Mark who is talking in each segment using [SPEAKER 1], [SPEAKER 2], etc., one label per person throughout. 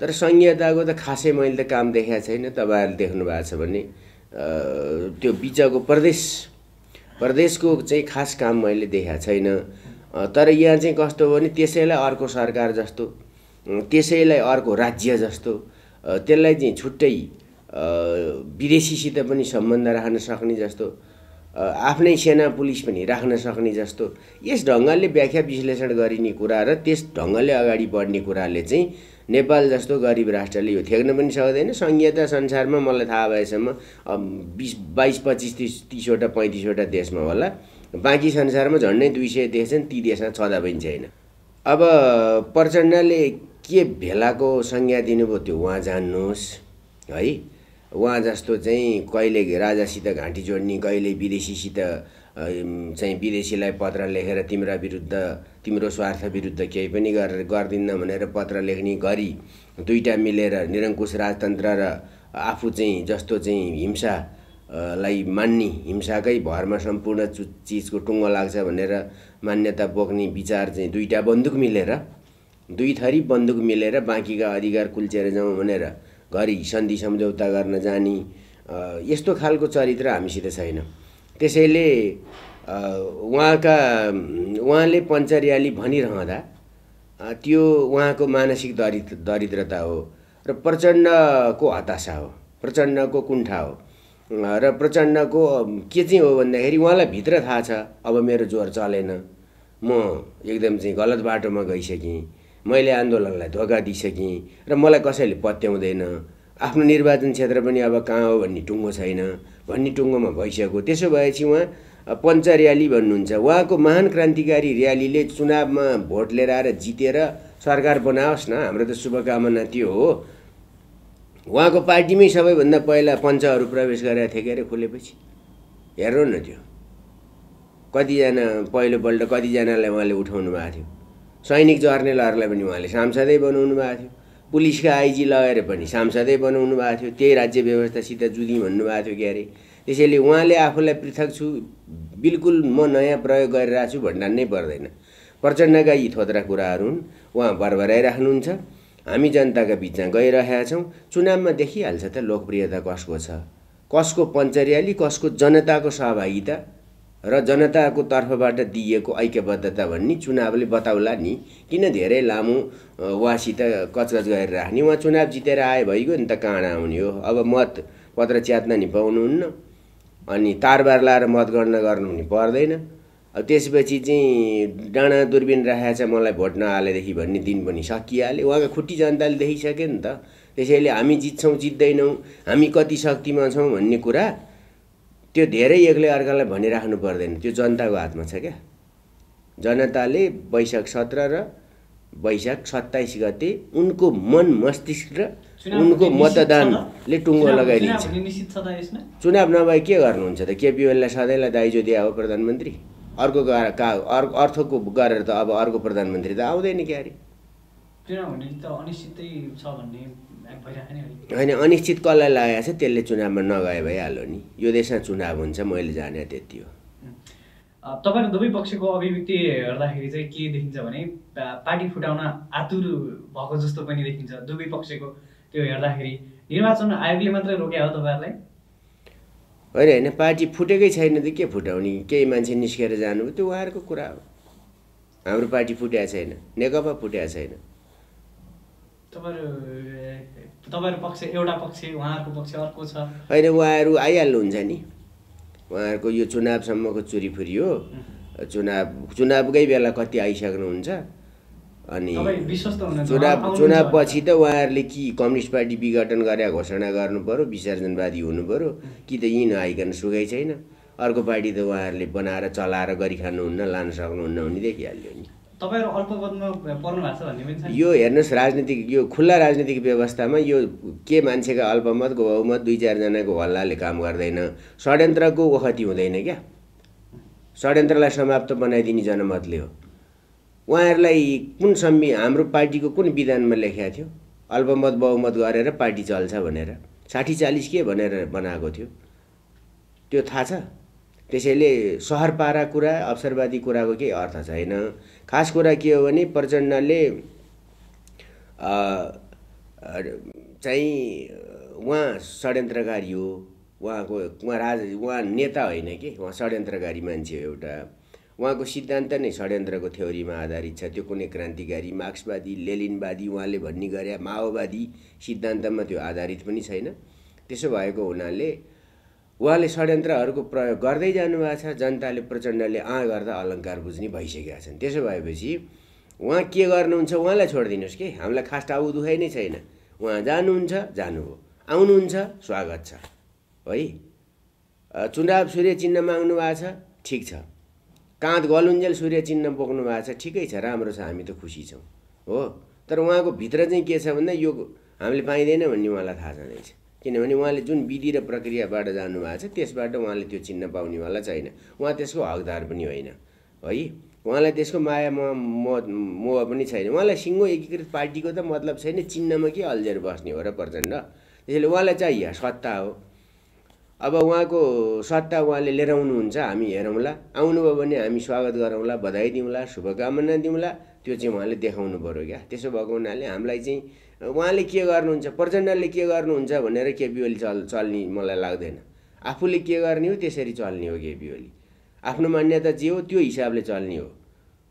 [SPEAKER 1] तर संहिताको त खासै मैले त काम देखाएको छैन तपाईँहरूले देख्नु भएको छ भने त्यो बिचको प्रदेश प्रदेशको चाहिँ खास काम मैले देखाएको छैन तर यहाँ चाहिँ कस्तो हो भने त्यसैलाई अर्को सरकार जस्तो त्यसैलाई अर्को राज्य जस्तो त्यसलाई चाहिँ छुट्टै विदेशीसित पनि सम्बन्ध राख्न सक्ने जस्तो आफ्नै सेना पुलिस पनि राख्न सक्ने जस्तो यस ढङ्गले व्याख्या विश्लेषण गरिने कुरा र त्यस ढङ्गले अगाडि बढ्ने कुराले चाहिँ नेपाल जस्तो गरिब राष्ट्रले यो थ्याक्न पनि सक्दैन संहिता संसारमा मलाई थाहा भएसम्म बिस बाइस पच्चिस तिस तिसवटा पैँतिसवटा देशमा होला बाँकी संसारमा झन्डै दुई सय देश छन् ती देशमा छँदा पनि छैन अब प्रचण्डले के भेलाको संज्ञा दिनुभयो त्यो उहाँ जान्नुहोस् है उहाँ जस्तो चाहिँ कहिले राजासित घाँटी जोड्ने कहिले विदेशीसित चाहिँ विदेशीलाई पत्र लेखेर तिम्रा विरुद्ध तिम्रो स्वार्थ विरुद्ध केही पनि गरेर गरिदिन्न भनेर पत्र लेख्ने गरी दुईवटा मिलेर निरङ्कुश राजतन्त्र र आफू चाहिँ जस्तो चाहिँ हिंसा लाई मान्ने हिंसाकै भरमा सम्पूर्ण चिजको टुङ्गो लाग्छ भनेर मान्यता बोक्ने विचार चाहिँ दुईवटा बन्दुक मिलेर दुई थरी बन्दुक मिलेर बाँकीका अधिकार कुल्चेर जाउँ भनेर घरि सन्धि सम्झौता गर्न जाने यस्तो खालको चरित्र हामीसित छैन त्यसैले उहाँका उहाँले पञ्चर्याली भनिरहँदा त्यो उहाँको मानसिक दरिद्र दरिद्रता हो र प्रचण्डको हताशा हो प्रचण्डको कुण्ठा हो र प्रचण्डको के चाहिँ हो भन्दाखेरि उहाँलाई भित्र थाहा छ अब मेरो ज्वरो चलेन म एकदम चाहिँ गलत बाटोमा गइसकेँ मैले आन्दोलनलाई धोका दिइसकेँ र मलाई कसैले पत्याउँदैन आफ्नो निर्वाचन क्षेत्र पनि अब कहाँ हो भन्ने टुङ्गो छैन भन्ने टुङ्गोमा भइसक्यो त्यसो भएपछि उहाँ पञ्च र्याली भन्नुहुन्छ उहाँको महान क्रान्तिकारी र्यालीले चुनावमा भोट लिएर आएर जितेर सरकार बनाओस् न हाम्रो त शुभकामना त्यो हो उहाँको पार्टीमै सबैभन्दा पहिला पञ्चहरू प्रवेश गरेका थिए के अरे खोलेपछि हेर्नु न त्यो कतिजना पहिलोपल्ट कतिजनालाई उहाँले उठाउनु भएको थियो सैनिक जर्नेलहरूलाई पनि उहाँले सांसदै बनाउनु भएको थियो पुलिसका आइजी लगेर पनि सांसदै बनाउनु भएको थियो त्यही राज्य व्यवस्थासित जुदी भन्नुभएको थियो क्यारे त्यसैले उहाँले आफूलाई पृथक छु बिल्कुल म नयाँ प्रयोग गरिरहेको छु भन्दा नै पर्दैन प्रचण्डका यी थोत्रा कुराहरू हुन् उहाँ भरभराइराख्नुहुन्छ हामी जनताका बिचमा गइरहेका छौँ चुनावमा देखिहाल्छ त लोकप्रियता कसको छ कसको पञ्चरियाली कसको जनताको सहभागिता र जनताको तर्फबाट दिइएको ऐक्यबद्धता भन्ने चुनावले बताउला नि किन धेरै लामो उहाँसित कचकच गरेर राख्ने उहाँ चुनाव जितेर आए भइगयो नि त कहाँ आउने हो अब पत्र च्यात्न नि पाउनुहुन्न अनि तारबार लाएर मतगणना गर्नु नि पर्दैन अब त्यसपछि चाहिँ डाँडा दुर्बिन राखेको छ मलाई भोट नहालेदेखि भन्ने दिन पनि सकिहाल्यो उहाँको खुट्टी जनताले देखिसक्यो नि त त्यसैले हामी जित्छौँ जित्दैनौँ हामी कति शक्तिमा छौँ भन्ने कुरा त्यो धेरै एक्लै अर्कालाई भनिराख्नु पर्दैन त्यो जनताको हातमा छ क्या जनताले वैशाख सत्र र वैशाख सत्ताइस गते उनको मन मस्तिष्क र
[SPEAKER 2] उनको मतदानले टुङ्गो लगाइदिन्छ
[SPEAKER 1] चुनाव नभए के गर्नुहुन्छ त केपी सधैँलाई दाइजो दिया हो प्रधानमन्त्री अर्को का अर्को अर्थको गरेर त अब अर्को प्रधानमन्त्री त आउँदैन क्यारे
[SPEAKER 2] होइन
[SPEAKER 1] अनिश्चित कसलाई लागेको छ त्यसले चुनावमा नगए भइहाल्यो नि यो देशमा चुनाव हुन्छ मैले जाने त्यति
[SPEAKER 2] हो तपाईँको दुवै पक्षको अभिव्यक्ति हेर्दाखेरि चाहिँ के देखिन्छ भने पार्टी फुटाउन आतुर भएको जस्तो पनि देखिन्छ दुवै पक्षको त्यो हेर्दाखेरि निर्वाचन आयोगले मात्रै रोक्या हो तपाईँहरूलाई
[SPEAKER 1] होइन होइन पार्टी फुटेकै छैन त के फुटाउने केही मान्छे निस्केर जानु त्यो उहाँहरूको कुरा हो हाम्रो पार्टी फुटेको छैन नेकपा फुटेको छैन
[SPEAKER 2] तपाईँहरू पक्ष एउटा पक्ष उहाँहरूको पक्ष अर्को छ
[SPEAKER 1] होइन उहाँहरू आइहाल्नुहुन्छ नि उहाँहरूको यो चुनावसम्मको चुरी फुरी हो चुनाव चुनावकै बेला कति आइसक्नुहुन्छ अनि
[SPEAKER 2] चुनाव चुनावपछि
[SPEAKER 1] त उहाँहरूले कि कम्युनिस्ट पार्टी विघटन गरेर घोषणा पऱ्यो विसर्जनवादी पऱ्यो कि त यहीँ नआइकन सुकै छैन अर्को पार्टी त उहाँहरूले बनाएर चलाएर गरिखानुहुन्न लान सक्नुहुन्न भने देखिहाल्यो नि यो हेर्नुहोस् राजनीतिक यो खुल्ला राजनीतिक व्यवस्थामा यो के मान्छेको अल्पमत बहुमत दुई चारजनाको हल्लाले काम गर्दैन षड्यन्त्रको ओखति हुँदैन क्या षड्यन्त्रलाई समाप्त बनाइदिने जनमतले हो उहाँहरूलाई कुन सम्मी हाम्रो पार्टीको कुन विधानमा लेखेको थियो अल्पमत बहुमत गरेर पार्टी चल्छ भनेर साठी चालिस के भनेर बनाएको थियो त्यो थाहा छ त्यसैले सहर पारा कुरा अवसरवादी कुराको केही अर्थ छैन खास कुरा के हो भने प्रचण्डले चाहिँ उहाँ षड्यन्त्रकारी हो उहाँको उहाँ राज उहाँ नेता होइन कि उहाँ षड्यन्त्रकारी मान्छे हो एउटा उहाँको सिद्धान्त नै षड्यन्त्रको थ्योरीमा आधारित छ त्यो कुनै क्रान्तिकारी मार्क्सवादी लेलिनवादी उहाँले भन्ने गरे माओवादी सिद्धान्तमा त्यो आधारित पनि छैन त्यसो भएको हुनाले उहाँले षड्यन्त्रहरूको प्रयोग गर्दै जानुभएको छ जनताले प्रचण्डले आँ गर्दा अलङ्कार बुझ्ने भइसकेका छन् त्यसो भएपछि उहाँ के गर्नुहुन्छ उहाँलाई छोडिदिनुहोस् कि हामीलाई खास टाउ दुखाइ नै छैन उहाँ जानुहुन्छ जानुभयो आउनुहुन्छ स्वागत छ है चुनाव सूर्य चिन्ह माग्नु भएको छ ठिक छ काँध गलुन्जेल सूर्य चिन्ह बोक्नु भएको छ ठिकै छ राम्रो छ हामी त खुसी छौँ हो तर उहाँको भित्र चाहिँ के छ भन्दा यो हामीले पाइँदैन भन्ने उहाँलाई थाहा छँदैछ किनभने उहाँले जुन विधि र प्रक्रियाबाट जानुभएको छ त्यसबाट उहाँले त्यो चिन्ह पाउनेवाला छैन उहाँ त्यसको हकदार पनि होइन है उहाँलाई त्यसको माया म मोह पनि छैन उहाँलाई सिङ्गो एकीकृत पार्टीको त मतलब छैन चिन्हमा के अल्झेर बस्ने हो र प्रचण्ड त्यसैले उहाँलाई चाहियो सत्ता हो अब उहाँको सत्ता उहाँले लिएर आउनुहुन्छ हामी हेरौँला आउनुभयो भने हामी स्वागत गरौँला बधाई दिउँला शुभकामना दिउँला त्यो चाहिँ उहाँले देखाउनु पऱ्यो क्या त्यसो भएको हुनाले हामीलाई चाहिँ उहाँले के गर्नुहुन्छ प्रचण्डले के गर्नुहुन्छ भनेर केपिओली ओली चल चल्ने मलाई लाग्दैन आफूले के गर्ने हो त्यसरी चल्ने हो केपिओली आफ्नो मान्यता जे हो त्यो हिसाबले चल्ने हो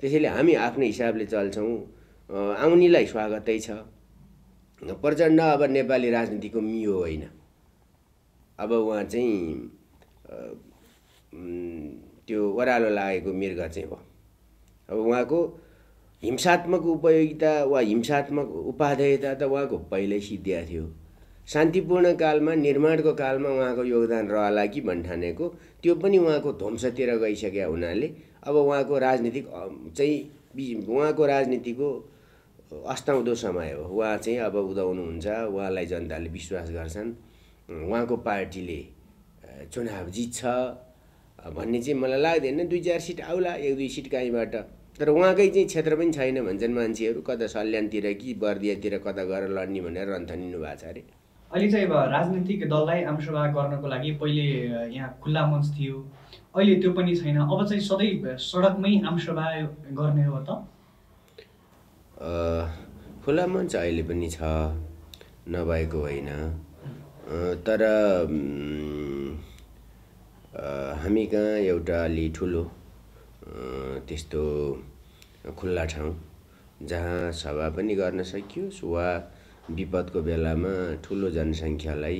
[SPEAKER 1] त्यसैले हामी आफ्नो हिसाबले चल्छौँ आउनेलाई स्वागतै छ प्रचण्ड अब नेपाली राजनीतिको मियो होइन अब उहाँ चाहिँ त्यो ओह्रालो लागेको मृग चाहिँ हो अब उहाँको हिंसात्मक उपयोगिता वा हिंसात्मक उपाधेयता त उहाँको पहिल्यै सिद्धिया थियो शान्तिपूर्ण कालमा निर्माणको कालमा उहाँको योगदान रहला कि भन्ठानेको त्यो पनि उहाँको ध्वंसतिर गइसकेको हुनाले अब उहाँको राजनीतिक चाहिँ उहाँको राजनीतिको अस्ताउँदो समय हो उहाँ चाहिँ अब उदाउनुहुन्छ उहाँलाई जनताले विश्वास गर्छन् उहाँको पार्टीले चुनाव जित्छ भन्ने चाहिँ मलाई लाग्दैन दुई चार सिट आउला एक दुई सिट कहीँबाट तर उहाँकै चाहिँ क्षेत्र पनि छैन भन्छन् मान्छेहरू कता सल्यानतिर कि बर्दियातिर कता गएर लड्ने भनेर रन्थनिनु भएको छ अरे
[SPEAKER 2] अहिले चाहिँ अब राजनीतिक दललाई आमसभा गर्नको लागि पहिले यहाँ खुल्ला मञ्च थियो अहिले त्यो पनि छैन अब चाहिँ सधैँ सडकमै आमसभा गर्ने हो त
[SPEAKER 1] खुल्ला मञ्च अहिले पनि छ नभएको होइन तर हामी कहाँ एउटा अलि ठुलो त्यस्तो खुल्ला ठाउँ जहाँ सभा पनि गर्न सकियोस् वा विपदको बेलामा ठुलो जनसङ्ख्यालाई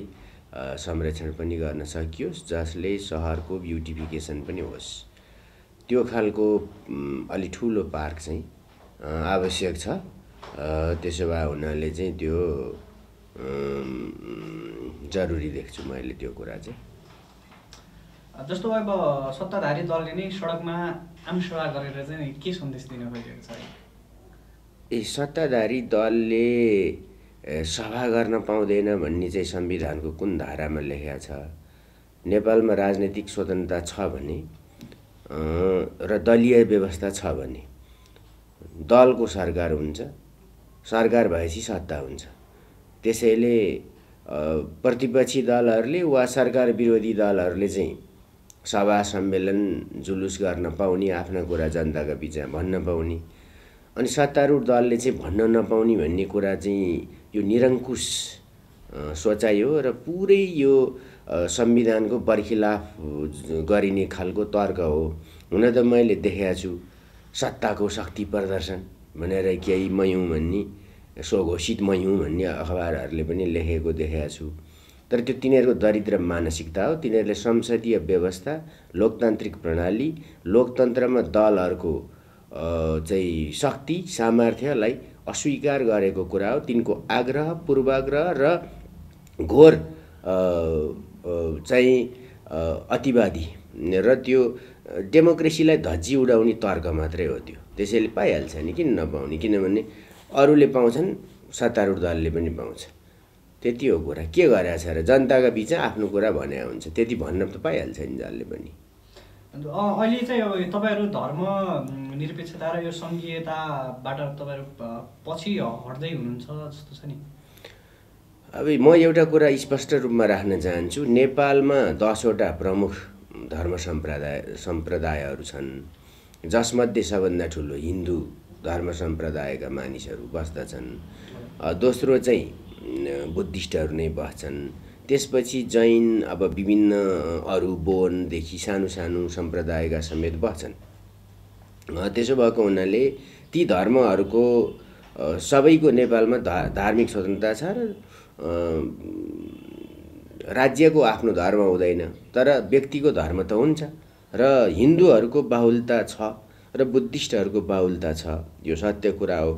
[SPEAKER 1] संरक्षण पनि गर्न सकियोस् जसले सहरको ब्युटिफिकेसन पनि होस् त्यो खालको अलि ठुलो पार्क चाहिँ आवश्यक छ त्यसो भए हुनाले चाहिँ त्यो जरुरी देख्छु मैले त्यो कुरा चाहिँ
[SPEAKER 2] जस्तो अब सत्ताधारी दलले नै सडकमा आम सेवा गरेर चाहिँ के सन्देश दिन खोजेको छ
[SPEAKER 1] ए सत्ताधारी दलले सभा गर्न पाउँदैन भन्ने चाहिँ संविधानको कुन धारामा लेखेको छ नेपालमा राजनैतिक स्वतन्त्रता छ भने र दलीय व्यवस्था छ भने दलको सरकार हुन्छ सरकार भएपछि सत्ता हुन्छ त्यसैले प्रतिपक्षी दलहरूले वा सरकार विरोधी दलहरूले चाहिँ सभा सम्मेलन जुलुस गर्न पाउने आफ्ना कुरा जनताको बिचमा भन्न पाउने अनि सत्तारूढ दलले चाहिँ भन्न नपाउने भन्ने कुरा चाहिँ यो निरङ्कुश सोचाइ हो र पुरै यो संविधानको बर्खिलाफ गरिने खालको तर्क हो हुन त मैले देखाएको छु सत्ताको शक्ति प्रदर्शन भनेर केही मयौँ भन्ने स्वघोषित मयौँ भन्ने अखबारहरूले पनि लेखेको देखाएको छु तर त्यो तिनीहरूको दरिद्र मानसिकता हो तिनीहरूले संसदीय व्यवस्था लोकतान्त्रिक प्रणाली लोकतन्त्रमा दलहरूको चाहिँ शक्ति सामर्थ्यलाई अस्वीकार गरेको कुरा हो तिनको आग्रह पूर्वाग्रह र घोर चाहिँ अतिवादी र त्यो डेमोक्रेसीलाई धज्जी उडाउने तर्क मात्रै हो त्यो त्यसैले पाइहाल्छ नि किन नपाउने किनभने अरूले पाउँछन् सत्तारूढ दलले पनि पाउँछ त्यति हो कुरा के गरेछ र जनताको बिचमा आफ्नो कुरा भने हुन्छ त्यति भन्न त पाइहाल्छ नि जसले पनि
[SPEAKER 2] अहिले चाहिँ अब तपाईँहरू धर्म निरपेक्षता र यो सङ्घीयताबाट तपाईँहरू पछि हट्दै हुनुहुन्छ जस्तो छ नि
[SPEAKER 1] अब म एउटा कुरा स्पष्ट रूपमा राख्न चाहन्छु नेपालमा दसवटा प्रमुख धर्म सम्प्रदाय सम्प्रदायहरू छन् जसमध्ये सबभन्दा ठुलो हिन्दू धर्म सम्प्रदायका मानिसहरू बस्दछन् दोस्रो चाहिँ बुद्धिस्टहरू नै बस्छन् त्यसपछि जैन अब विभिन्न अरू बोनदेखि सानो सानो सम्प्रदायका समेत बस्छन् त्यसो भएको हुनाले ती धर्महरूको सबैको नेपालमा धा धार्मिक स्वतन्त्रता छ र राज्यको आफ्नो धर्म हुँदैन तर व्यक्तिको धर्म त हुन्छ र हिन्दूहरूको बाहुलता छ र बुद्धिस्टहरूको बाहुलता छ यो सत्य कुरा हो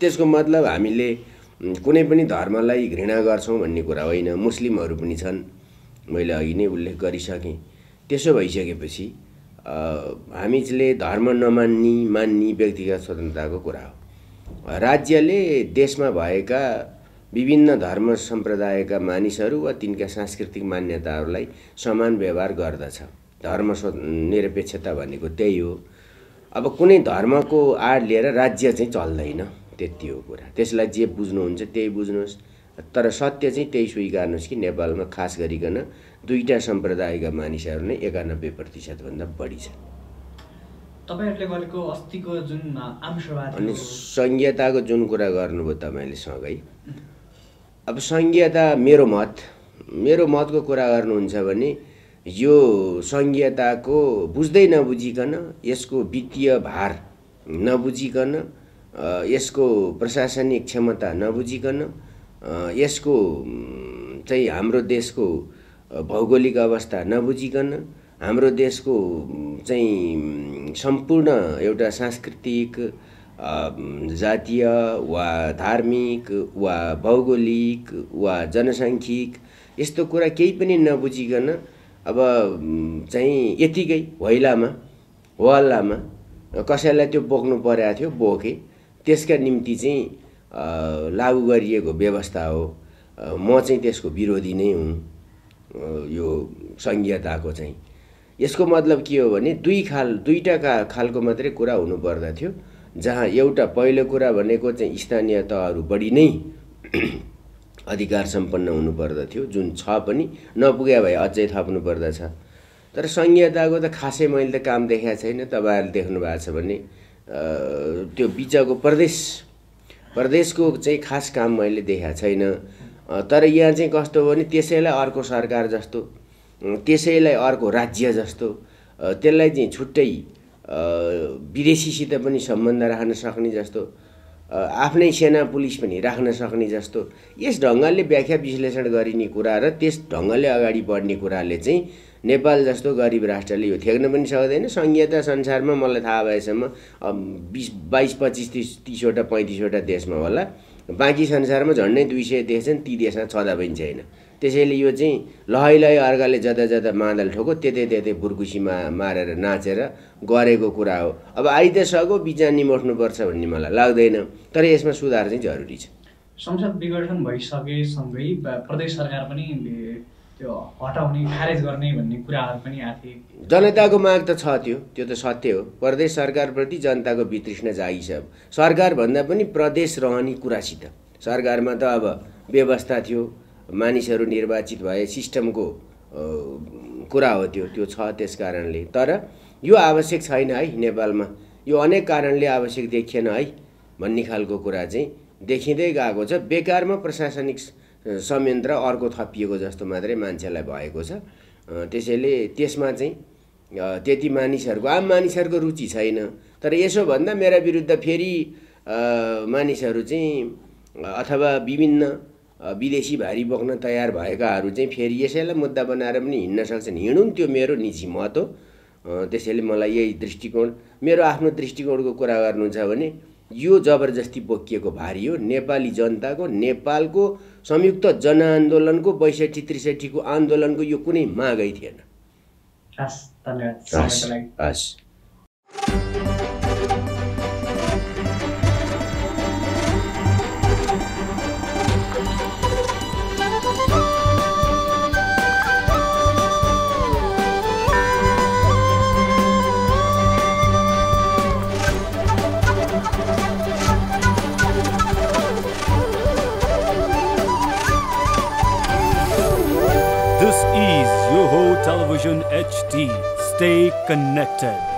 [SPEAKER 1] त्यसको मतलब हामीले कुनै पनि धर्मलाई घृणा गर्छौँ भन्ने कुरा होइन मुस्लिमहरू पनि छन् मैले अघि नै उल्लेख गरिसकेँ त्यसो भइसकेपछि हामीले धर्म नमान्ने मान्ने व्यक्तिगत स्वतन्त्रताको कुरा हो राज्यले देशमा भएका विभिन्न धर्म सम्प्रदायका मानिसहरू वा तिनका सांस्कृतिक मान्यताहरूलाई समान व्यवहार गर्दछ धर्म स्व निरपेक्षता भनेको त्यही हो अब कुनै धर्मको आड लिएर राज्य चाहिँ चल्दैन त्यति हो कुरा त्यसलाई जे बुझ्नुहुन्छ त्यही बुझ्नुहोस् तर सत्य चाहिँ त्यही स्वीकार्नुहोस् कि नेपालमा खास गरिकन दुईवटा सम्प्रदायका मानिसहरू नै एकानब्बे प्रतिशतभन्दा बढी छन् अनि सङ्घीयताको जुन कुरा गर्नुभयो तपाईँले सँगै अब सङ्घीयता मेरो मत मेरो मतको कुरा गर्नुहुन्छ भने यो सङ्घीयताको बुझ्दै नबुझिकन यसको वित्तीय भार नबुझिकन यसको प्रशासनिक क्षमता नबुझिकन यसको चाहिँ हाम्रो देशको भौगोलिक अवस्था नबुझिकन हाम्रो देशको चाहिँ सम्पूर्ण एउटा सांस्कृतिक जातीय वा धार्मिक वा भौगोलिक वा जनसाङ्ख्यिक यस्तो कुरा केही पनि नबुझिकन अब चाहिँ यतिकै होइलामा वाल्लामा कसैलाई त्यो बोक्नु परेको थियो बोकेँ त्यसका निम्ति चाहिँ लागू गरिएको व्यवस्था हो म चाहिँ त्यसको विरोधी नै हुँ यो सङ्घीयताको चाहिँ यसको मतलब के हो भने दुई खाल दुईवटा का खालको मात्रै कुरा हुनुपर्दथ्यो जहाँ एउटा पहिलो कुरा भनेको चाहिँ स्थानीय तहहरू बढी नै अधिकार सम्पन्न हुनुपर्दथ्यो जुन छ पनि नपुगे भए अझै थप्नु पर्दछ तर सङ्घीयताको त खासै मैले त काम देखाएको छैन तपाईँहरूले देख्नु भएको छ भने त्यो बिचको प्रदेश प्रदेशको चाहिँ खास काम मैले देखाएको छैन तर यहाँ चाहिँ कस्तो हो भने त्यसैलाई अर्को सरकार जस्तो त्यसैलाई अर्को राज्य जस्तो त्यसलाई चाहिँ छुट्टै विदेशीसित पनि सम्बन्ध राख्न सक्ने जस्तो आफ्नै सेना पुलिस पनि राख्न सक्ने जस्तो यस ढङ्गले व्याख्या विश्लेषण गरिने कुरा र त्यस ढङ्गले अगाडि बढ्ने कुराले चाहिँ नेपाल जस्तो गरिब राष्ट्रले यो थ्याक्न पनि सक्दैन सङ्घीयता संसारमा मलाई थाहा भएसम्म बिस बाइस पच्चिस तिस तिसवटा पैँतिसवटा देशमा होला बाँकी संसारमा झन्डै दुई सय देश छन् ती देशमा छँदा पनि छैन त्यसैले यो चाहिँ लहै लहै अर्काले जता जता मादल ठोको त्यतै त्यतै बुर्कुसीमा मारेर नाचेर गरेको कुरा हो अब आइ त सको बिचार निमोठ्नुपर्छ भन्ने मलाई लाग्दैन तर यसमा सुधार चाहिँ जरुरी छ
[SPEAKER 2] संसद विघटन भइसकेसँगै प्रदेश सरकार पनि त्यो हटाउने खारेज गर्ने भन्ने कुराहरू पनि आएको
[SPEAKER 1] जनताको माग त छ त्यो त्यो त सत्य हो प्रदेश सरकारप्रति जनताको वितृष्ण जागी छ सरकारभन्दा पनि प्रदेश रहने कुरासित सरकारमा त अब व्यवस्था थियो मानिसहरू निर्वाचित भए सिस्टमको कुरा हो त्यो त्यो छ त्यस कारणले तर यो आवश्यक छैन है नेपालमा यो अनेक कारणले आवश्यक देखिएन है भन्ने खालको कुरा चाहिँ देखिँदै गएको छ बेकारमा प्रशासनिक संयन्त्र अर्को थपिएको जस्तो मात्रै मान्छेलाई भएको छ त्यसैले त्यसमा चाहिँ त्यति मानिसहरूको आम मानिसहरूको रुचि छैन तर यसोभन्दा मेरा विरुद्ध फेरि मानिसहरू चाहिँ अथवा विभिन्न विदेशी भारी बोक्न तयार भएकाहरू चाहिँ फेरि यसैलाई मुद्दा बनाएर पनि हिँड्न सक्छन् हिँडौँ त्यो मेरो निजी मत हो त्यसैले मलाई यही दृष्टिकोण मेरो आफ्नो दृष्टिकोणको कुरा गर्नुहुन्छ भने यो जबरजस्ती बोकिएको भारी हो नेपाली जनताको नेपालको संयुक्त जनआन्दोलनको बैसठी त्रिसठीको आन्दोलनको यो कुनै मागै थिएन हस् connected.